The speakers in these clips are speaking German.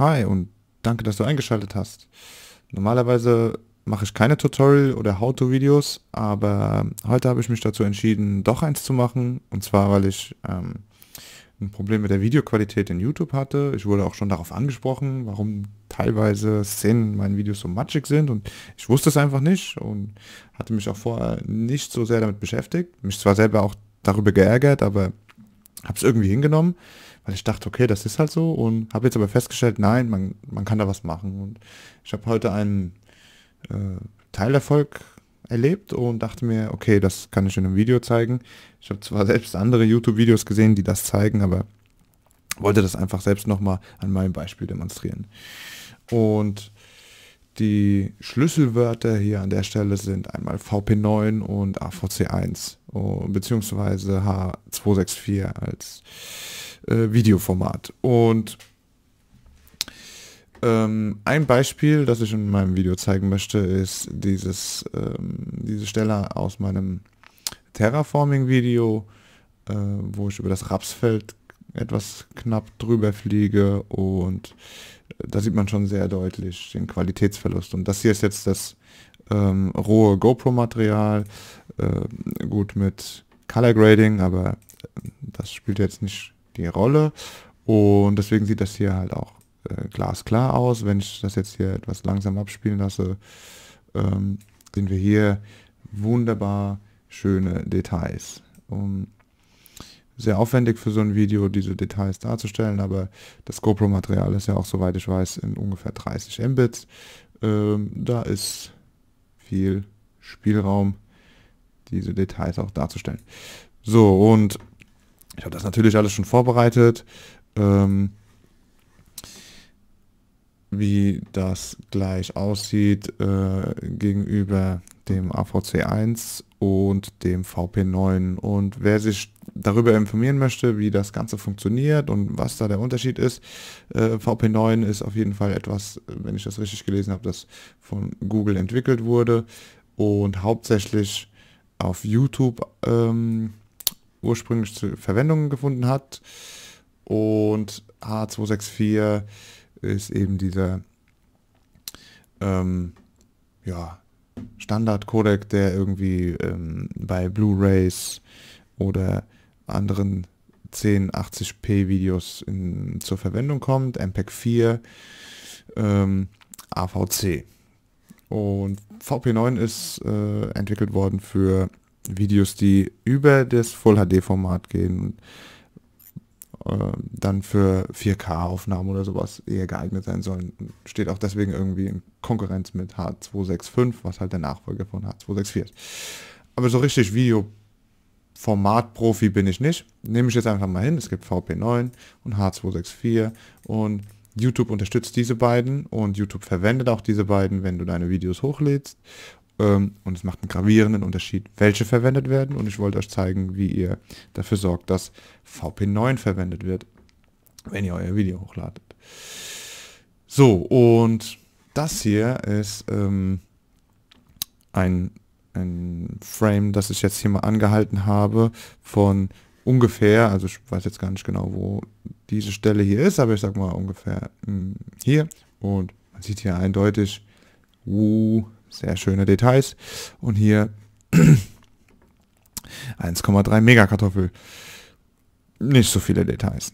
Hi und danke, dass du eingeschaltet hast. Normalerweise mache ich keine Tutorial- oder How-To-Videos, aber heute habe ich mich dazu entschieden, doch eins zu machen. Und zwar, weil ich ähm, ein Problem mit der Videoqualität in YouTube hatte. Ich wurde auch schon darauf angesprochen, warum teilweise Szenen in meinen Videos so matschig sind und ich wusste es einfach nicht und hatte mich auch vorher nicht so sehr damit beschäftigt. Mich zwar selber auch darüber geärgert, aber habe es irgendwie hingenommen weil ich dachte, okay, das ist halt so und habe jetzt aber festgestellt, nein, man, man kann da was machen. Und ich habe heute einen äh, Teilerfolg erlebt und dachte mir, okay, das kann ich in einem Video zeigen. Ich habe zwar selbst andere YouTube-Videos gesehen, die das zeigen, aber wollte das einfach selbst nochmal an meinem Beispiel demonstrieren. Und die Schlüsselwörter hier an der Stelle sind einmal VP9 und AVC1 beziehungsweise H264 als äh, Videoformat. Und ähm, ein Beispiel, das ich in meinem Video zeigen möchte, ist dieses, ähm, diese Stelle aus meinem Terraforming-Video, äh, wo ich über das Rapsfeld etwas knapp drüber fliege und äh, da sieht man schon sehr deutlich den Qualitätsverlust. Und das hier ist jetzt das ähm, rohe GoPro-Material, äh, gut mit Color Grading, aber äh, das spielt jetzt nicht die Rolle. Und deswegen sieht das hier halt auch äh, glasklar aus. Wenn ich das jetzt hier etwas langsam abspielen lasse, ähm, sehen wir hier wunderbar schöne Details. Und sehr aufwendig für so ein Video, diese Details darzustellen, aber das GoPro-Material ist ja auch, soweit ich weiß, in ungefähr 30 Mbits. Ähm, da ist viel Spielraum, diese Details auch darzustellen. So, und ich habe das natürlich alles schon vorbereitet. Ähm, wie das gleich aussieht äh, gegenüber dem AVC1 und dem VP9. Und wer sich darüber informieren möchte, wie das Ganze funktioniert und was da der Unterschied ist, äh, VP9 ist auf jeden Fall etwas, wenn ich das richtig gelesen habe, das von Google entwickelt wurde und hauptsächlich auf YouTube ähm, ursprünglich zu Verwendungen gefunden hat. Und H264 ist eben dieser ähm, ja, Standard-Codec, der irgendwie ähm, bei Blu-rays oder anderen 1080p Videos zur Verwendung kommt, MPEG 4, ähm, AVC. Und VP9 ist äh, entwickelt worden für Videos, die über das Full HD-Format gehen. Ähm, dann für 4K-Aufnahmen oder sowas eher geeignet sein sollen. Steht auch deswegen irgendwie in Konkurrenz mit H265, was halt der Nachfolger von H264 ist. Aber so richtig Videoformat-Profi bin ich nicht. Nehme ich jetzt einfach mal hin. Es gibt VP9 und H264 und YouTube unterstützt diese beiden und YouTube verwendet auch diese beiden, wenn du deine Videos hochlädst. Ähm, und es macht einen gravierenden Unterschied, welche verwendet werden. Und ich wollte euch zeigen, wie ihr dafür sorgt, dass VP9 verwendet wird, wenn ihr euer Video hochladet. So, und das hier ist ähm, ein, ein Frame, das ich jetzt hier mal angehalten habe von ungefähr, also ich weiß jetzt gar nicht genau, wo diese Stelle hier ist, aber ich sag mal ungefähr mh, hm, hier. Und man sieht hier eindeutig, uh, sehr schöne Details. Und hier 1,3 Megakartoffel. Nicht so viele Details.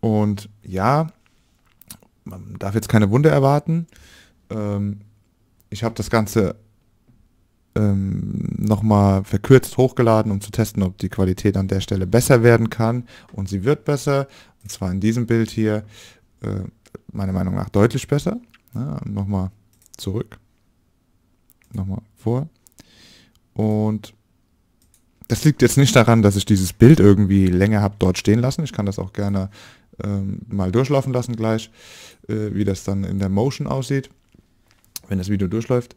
Und ja, man darf jetzt keine Wunde erwarten. Ähm, ich habe das Ganze ähm, nochmal verkürzt hochgeladen, um zu testen, ob die Qualität an der Stelle besser werden kann. Und sie wird besser. Und zwar in diesem Bild hier, äh, meiner Meinung nach deutlich besser. Ja, nochmal zurück nochmal vor. Und das liegt jetzt nicht daran, dass ich dieses Bild irgendwie länger habe dort stehen lassen. Ich kann das auch gerne ähm, mal durchlaufen lassen gleich, äh, wie das dann in der Motion aussieht, wenn das Video durchläuft.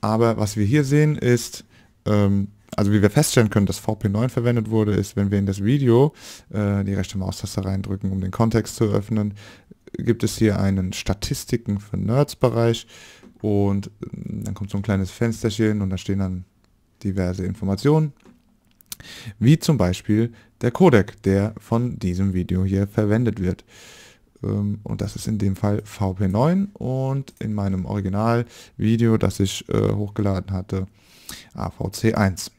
Aber was wir hier sehen ist, ähm, also wie wir feststellen können, dass VP9 verwendet wurde, ist, wenn wir in das Video äh, die rechte Maustaste reindrücken, um den Kontext zu öffnen, gibt es hier einen Statistiken für Nerds Bereich und ähm, dann kommt so ein kleines Fensterchen und da stehen dann diverse Informationen. Wie zum Beispiel der Codec, der von diesem Video hier verwendet wird. Ähm, und das ist in dem Fall VP9 und in meinem Originalvideo, das ich äh, hochgeladen hatte, AVC1.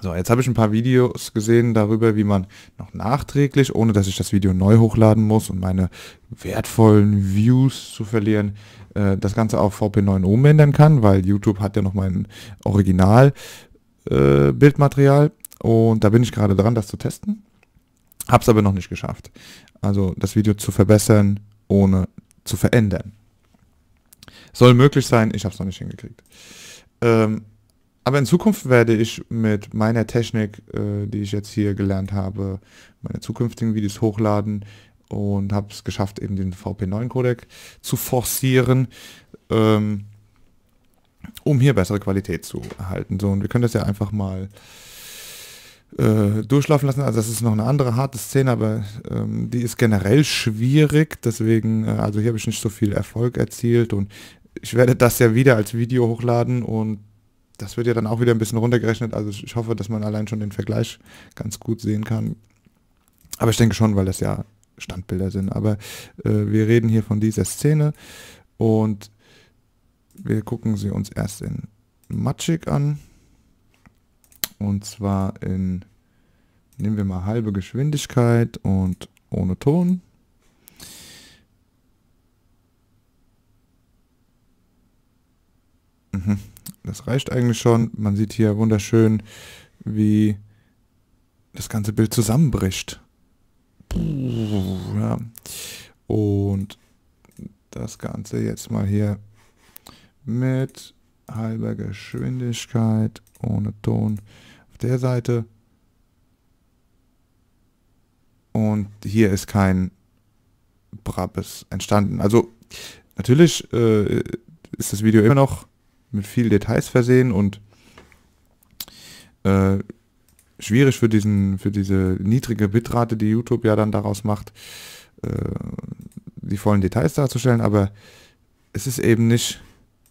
So, jetzt habe ich ein paar Videos gesehen darüber, wie man noch nachträglich, ohne dass ich das Video neu hochladen muss und meine wertvollen Views zu verlieren, äh, das Ganze auf VP9 umändern kann, weil YouTube hat ja noch mein Original-Bildmaterial äh, und da bin ich gerade dran, das zu testen. Hab's aber noch nicht geschafft. Also das Video zu verbessern, ohne zu verändern. Soll möglich sein, ich hab's noch nicht hingekriegt. Ähm, aber in Zukunft werde ich mit meiner Technik, äh, die ich jetzt hier gelernt habe, meine zukünftigen Videos hochladen, und habe es geschafft, eben den VP9-Codec zu forcieren, ähm, um hier bessere Qualität zu erhalten. So, und wir können das ja einfach mal äh, durchlaufen lassen. Also das ist noch eine andere harte Szene, aber ähm, die ist generell schwierig. Deswegen, äh, also hier habe ich nicht so viel Erfolg erzielt und ich werde das ja wieder als Video hochladen und das wird ja dann auch wieder ein bisschen runtergerechnet. Also ich hoffe, dass man allein schon den Vergleich ganz gut sehen kann. Aber ich denke schon, weil das ja Standbilder sind, aber äh, wir reden hier von dieser Szene und wir gucken sie uns erst in Magic an und zwar in, nehmen wir mal halbe Geschwindigkeit und ohne Ton. Mhm, das reicht eigentlich schon. Man sieht hier wunderschön, wie das ganze Bild zusammenbricht. Ja. Und das Ganze jetzt mal hier mit halber Geschwindigkeit ohne Ton auf der Seite. Und hier ist kein Brabes entstanden. Also natürlich äh, ist das Video immer noch mit viel Details versehen und äh, schwierig für diesen, für diese niedrige Bitrate, die YouTube ja dann daraus macht, äh, die vollen Details darzustellen, aber es ist eben nicht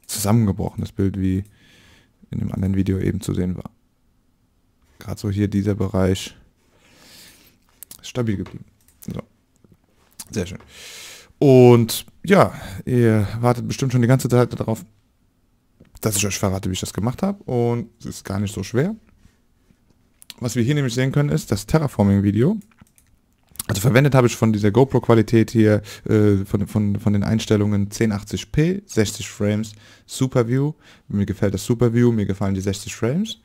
zusammengebrochenes Bild, wie in dem anderen Video eben zu sehen war. Gerade so hier dieser Bereich ist stabil geblieben. So. Sehr schön. Und ja, ihr wartet bestimmt schon die ganze Zeit darauf, dass ich euch verrate, wie ich das gemacht habe. Und es ist gar nicht so schwer was wir hier nämlich sehen können, ist das Terraforming-Video. Also verwendet habe ich von dieser GoPro-Qualität hier, äh, von, von, von den Einstellungen 1080p, 60 Frames, Super View. Mir gefällt das Super View, mir gefallen die 60 Frames.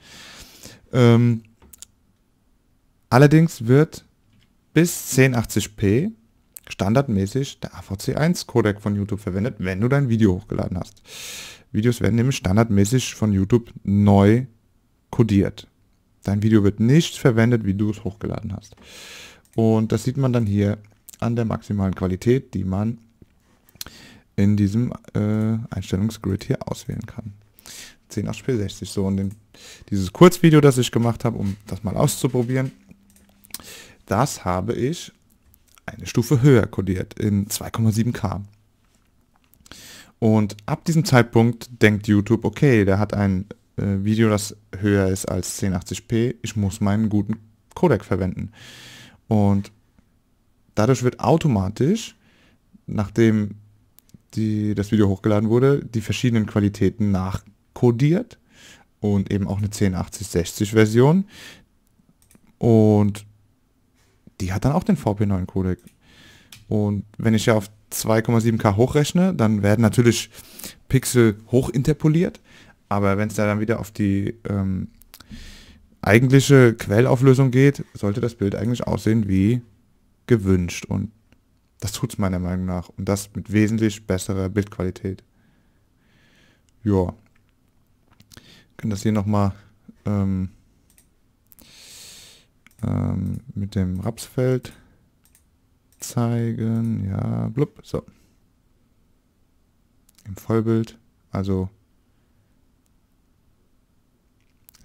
Ähm, allerdings wird bis 1080p standardmäßig der AVC1-Codec von YouTube verwendet, wenn du dein Video hochgeladen hast. Videos werden nämlich standardmäßig von YouTube neu codiert. Dein Video wird nicht verwendet, wie du es hochgeladen hast. Und das sieht man dann hier an der maximalen Qualität, die man in diesem äh, Einstellungsgrid hier auswählen kann. 1080p 60. So, und den, dieses Kurzvideo, das ich gemacht habe, um das mal auszuprobieren, das habe ich eine Stufe höher kodiert in 2,7K. Und ab diesem Zeitpunkt denkt YouTube, okay, der hat ein äh, Video, das höher ist als 1080p, ich muss meinen guten Codec verwenden. Und dadurch wird automatisch, nachdem die, das Video hochgeladen wurde, die verschiedenen Qualitäten nachkodiert und eben auch eine 1080-60 Version. Und die hat dann auch den VP9 Codec. Und wenn ich ja auf 2,7K hochrechne, dann werden natürlich Pixel hochinterpoliert, aber wenn es da dann wieder auf die ähm, eigentliche Quellauflösung geht, sollte das Bild eigentlich aussehen wie gewünscht. Und das tut es meiner Meinung nach. Und das mit wesentlich besserer Bildqualität. Ja. kann das hier nochmal ähm, ähm, mit dem Rapsfeld zeigen. Ja, blub, so. Im Vollbild. Also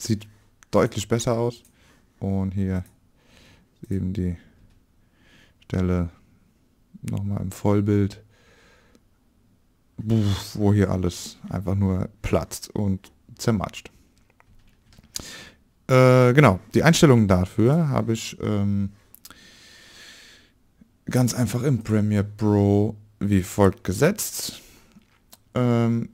Sieht deutlich besser aus. Und hier eben die Stelle nochmal im Vollbild, wo hier alles einfach nur platzt und zermatscht. Äh, genau, die Einstellungen dafür habe ich ähm, ganz einfach im Premiere Pro wie folgt gesetzt. Ähm,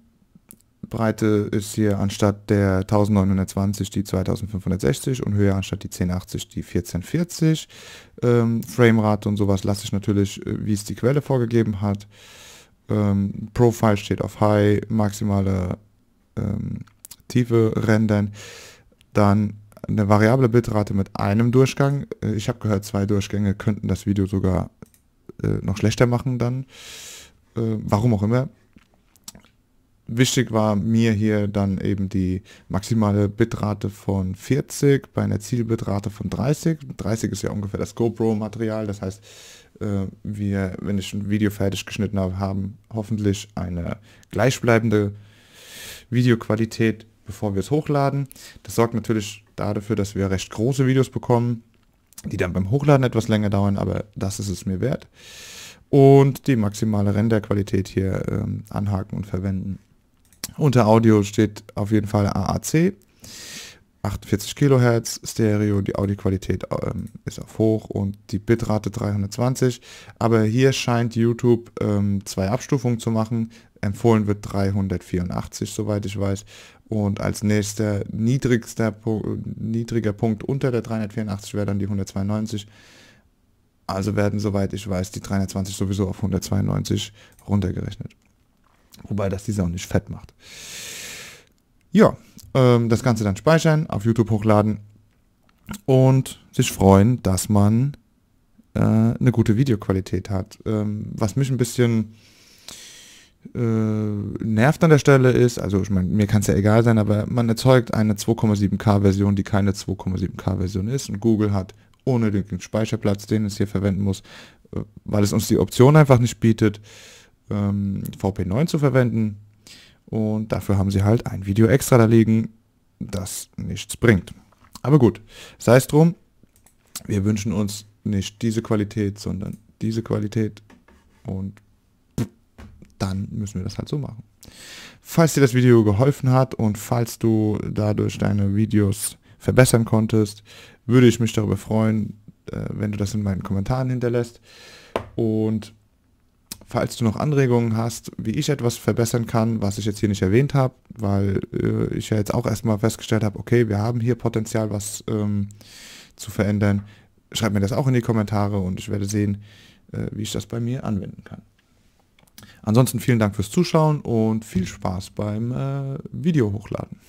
Breite ist hier anstatt der 1920 die 2560 und Höhe anstatt die 1080 die 1440. Ähm, Framerate und sowas lasse ich natürlich, äh, wie es die Quelle vorgegeben hat. Ähm, Profile steht auf High, maximale ähm, Tiefe rendern. Dann eine variable Bitrate mit einem Durchgang. Äh, ich habe gehört, zwei Durchgänge könnten das Video sogar äh, noch schlechter machen dann. Äh, warum auch immer Wichtig war mir hier dann eben die maximale Bitrate von 40 bei einer Zielbitrate von 30. 30 ist ja ungefähr das GoPro-Material, das heißt, äh, wir, wenn ich ein Video fertig geschnitten habe, haben hoffentlich eine gleichbleibende Videoqualität, bevor wir es hochladen. Das sorgt natürlich dafür, dass wir recht große Videos bekommen, die dann beim Hochladen etwas länger dauern, aber das ist es mir wert. Und die maximale Renderqualität hier ähm, anhaken und verwenden. Unter Audio steht auf jeden Fall AAC. 48 Kilohertz, Stereo, die Audioqualität ähm, ist auf hoch und die Bitrate 320. Aber hier scheint YouTube ähm, zwei Abstufungen zu machen. Empfohlen wird 384, soweit ich weiß. Und als nächster niedrigster niedriger Punkt unter der 384 wäre dann die 192. Also werden, soweit ich weiß, die 320 sowieso auf 192 runtergerechnet. Wobei das diese auch nicht fett macht. Ja, ähm, das Ganze dann speichern, auf YouTube hochladen und sich freuen, dass man äh, eine gute Videoqualität hat. Ähm, was mich ein bisschen äh, nervt an der Stelle ist, also ich meine, mir kann es ja egal sein, aber man erzeugt eine 2,7K-Version, die keine 2,7K-Version ist und Google hat ohne den Speicherplatz, den es hier verwenden muss, äh, weil es uns die Option einfach nicht bietet, ähm, VP9 zu verwenden. Und dafür haben sie halt ein Video extra da liegen, das nichts bringt. Aber gut, sei es drum, wir wünschen uns nicht diese Qualität, sondern diese Qualität und dann müssen wir das halt so machen. Falls dir das Video geholfen hat und falls du dadurch deine Videos verbessern konntest, würde ich mich darüber freuen, äh, wenn du das in meinen Kommentaren hinterlässt. Und Falls du noch Anregungen hast, wie ich etwas verbessern kann, was ich jetzt hier nicht erwähnt habe, weil äh, ich ja jetzt auch erstmal festgestellt habe, okay, wir haben hier Potenzial, was ähm, zu verändern, schreib mir das auch in die Kommentare und ich werde sehen, äh, wie ich das bei mir anwenden kann. Ansonsten vielen Dank fürs Zuschauen und viel Spaß beim äh, Video hochladen.